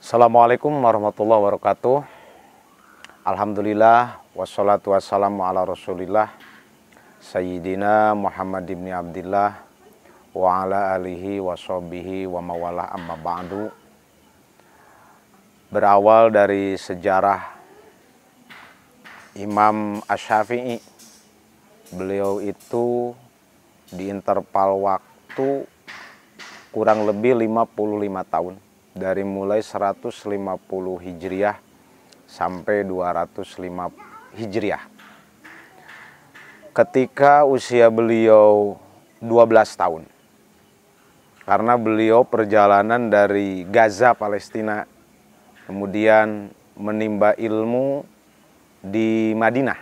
Assalamualaikum warahmatullahi wabarakatuh Alhamdulillah Wassalatu wassalamu ala rasulillah Sayyidina Muhammad ibn Abdillah Wa ala alihi wa sahbihi wa mawalah amma ba'du Berawal dari sejarah Imam ash Asyafi'i Beliau itu di interval waktu kurang lebih 55 tahun dari mulai 150 Hijriah sampai 205 Hijriah. Ketika usia beliau 12 tahun. Karena beliau perjalanan dari Gaza Palestina kemudian menimba ilmu di Madinah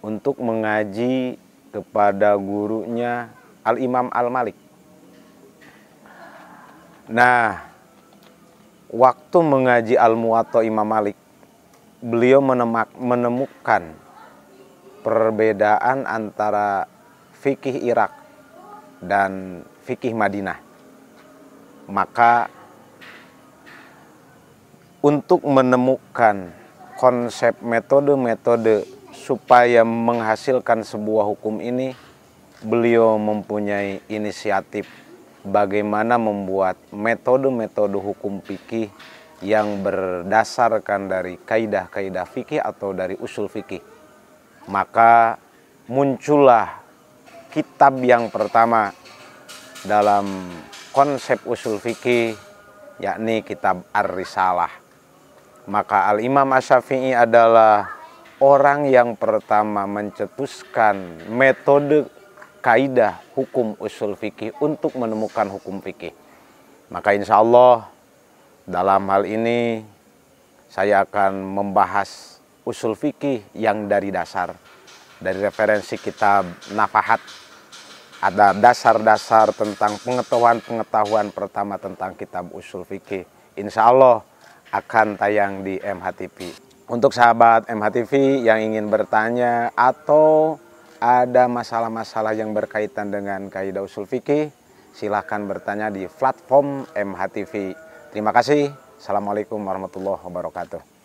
untuk mengaji kepada gurunya Al-Imam Al-Malik. Nah, waktu mengaji Al-Muwatta Imam Malik, beliau menemak, menemukan perbedaan antara fikih Irak dan fikih Madinah. Maka untuk menemukan konsep metode-metode supaya menghasilkan sebuah hukum ini, beliau mempunyai inisiatif bagaimana membuat metode-metode hukum fikih yang berdasarkan dari kaidah-kaidah fikih atau dari usul fikih. Maka muncullah kitab yang pertama dalam konsep usul fikih yakni kitab Ar-Risalah. Maka Al-Imam Asyafi'i adalah orang yang pertama mencetuskan metode kaidah hukum usul fikih untuk menemukan hukum fikih. Maka insya Allah dalam hal ini saya akan membahas usul fikih yang dari dasar, dari referensi kitab Nafahat. Ada dasar-dasar tentang pengetahuan-pengetahuan pertama tentang kitab usul fikih. Insya Allah akan tayang di MHTV. Untuk sahabat MHTV yang ingin bertanya atau ada masalah-masalah yang berkaitan dengan kaidah usul fikih, silahkan bertanya di platform MHTV. Terima kasih. Assalamualaikum warahmatullahi wabarakatuh.